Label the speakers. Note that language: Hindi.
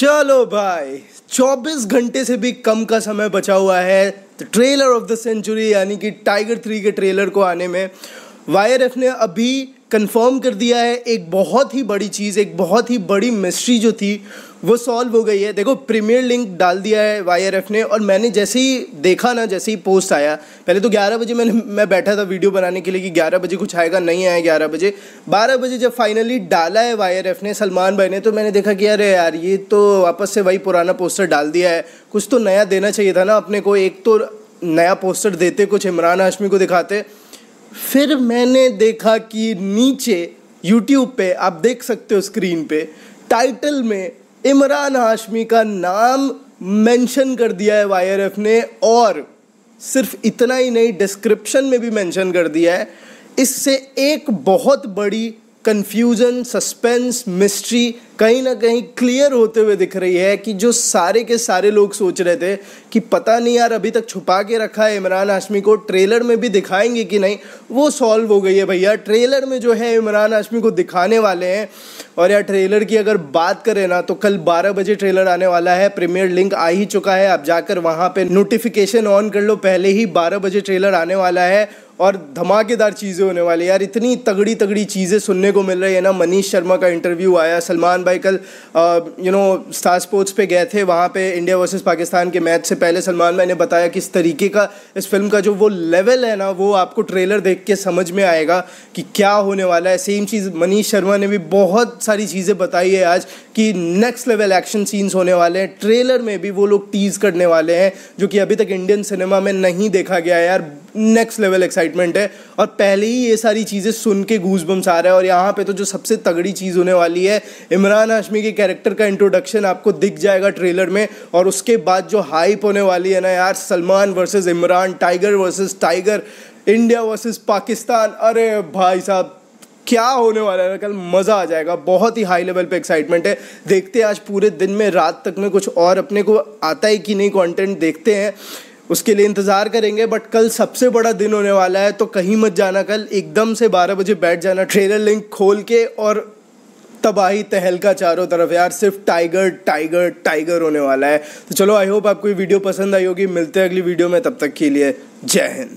Speaker 1: चलो भाई 24 घंटे से भी कम का समय बचा हुआ है तो ट्रेलर ऑफ द सेंचुरी यानी कि टाइगर थ्री के ट्रेलर को आने में वायर ने अभी कंफर्म कर दिया है एक बहुत ही बड़ी चीज़ एक बहुत ही बड़ी मिस्ट्री जो थी वो सॉल्व हो गई है देखो प्रीमियर लिंक डाल दिया है वाई ने और मैंने जैसे ही देखा ना जैसे ही पोस्ट आया पहले तो 11 बजे मैंने मैं बैठा था वीडियो बनाने के लिए कि 11 बजे कुछ आएगा नहीं आया 11 बजे 12 बजे जब फाइनली डाला है वाई ने सलमान भाई ने तो मैंने देखा कि अरे यार ये तो वापस से वही पुराना पोस्टर डाल दिया है कुछ तो नया देना चाहिए था ना अपने को एक तो नया पोस्टर देते कुछ इमरान हाशमी को दिखाते फिर मैंने देखा कि नीचे यूट्यूब पे आप देख सकते हो स्क्रीन पे टाइटल में इमरान हाशमी का नाम मेंशन कर दिया है वाईआरएफ ने और सिर्फ इतना ही नहीं डिस्क्रिप्शन में भी मेंशन कर दिया है इससे एक बहुत बड़ी कन्फ्यूज़न सस्पेंस मिस्ट्री कहीं ना कहीं क्लियर होते हुए दिख रही है कि जो सारे के सारे लोग सोच रहे थे कि पता नहीं यार अभी तक छुपा के रखा है इमरान हाशमी को ट्रेलर में भी दिखाएंगे कि नहीं वो सॉल्व हो गई है भैया ट्रेलर में जो है इमरान हाशमी को दिखाने वाले हैं और यार ट्रेलर की अगर बात करें ना तो कल बारह बजे ट्रेलर आने वाला है प्रीमियर लिंक आ ही चुका है आप जाकर वहाँ पर नोटिफिकेशन ऑन कर लो पहले ही बारह बजे ट्रेलर आने वाला है और धमाकेदार चीज़ें होने वाली यार इतनी तगड़ी तगड़ी चीज़ें सुनने को मिल रही है ना मनीष शर्मा का इंटरव्यू आया सलमान भाई कल यू नो स्टार स्पोर्ट्स पे गए थे वहाँ पे इंडिया वर्सेस पाकिस्तान के मैच से पहले सलमान भाई ने बताया किस तरीके का इस फिल्म का जो वो लेवल है ना वो आपको ट्रेलर देख के समझ में आएगा कि क्या होने वाला है सेम चीज़ मनीष शर्मा ने भी बहुत सारी चीज़ें बताई है आज कि नेक्स्ट लेवल एक्शन सीन्स होने वाले हैं ट्रेलर में भी वो लोग टीज़ करने वाले हैं जो कि अभी तक इंडियन सिनेमा में नहीं देखा गया है यार नेक्स्ट लेवल एक्साइट एक्साइटमेंट है और पहले ही ये सारी चीज़ें सुन के गूज बम्स आ रहा है और यहाँ पे तो जो सबसे तगड़ी चीज़ होने वाली है इमरान हाशमी के कैरेक्टर का इंट्रोडक्शन आपको दिख जाएगा ट्रेलर में और उसके बाद जो हाइप होने वाली है ना यार Salman versus Imran tiger versus tiger India versus Pakistan अरे भाई साहब क्या होने वाला है कल मज़ा आ जाएगा बहुत ही हाई लेवल पे एक्साइटमेंट है देखते हैं आज पूरे दिन में रात तक में कुछ और अपने को आता है कि नहीं कंटेंट देखते हैं उसके लिए इंतज़ार करेंगे बट कल सबसे बड़ा दिन होने वाला है तो कहीं मत जाना कल एकदम से बारह बजे बैठ जाना ट्रेलर लिंक खोल के और तबाही तहलका चारों तरफ यार सिर्फ टाइगर टाइगर टाइगर होने वाला है तो चलो आई होप आपको ये वीडियो पसंद आई होगी मिलते हैं अगली वीडियो में तब तक के लिए जय हिंद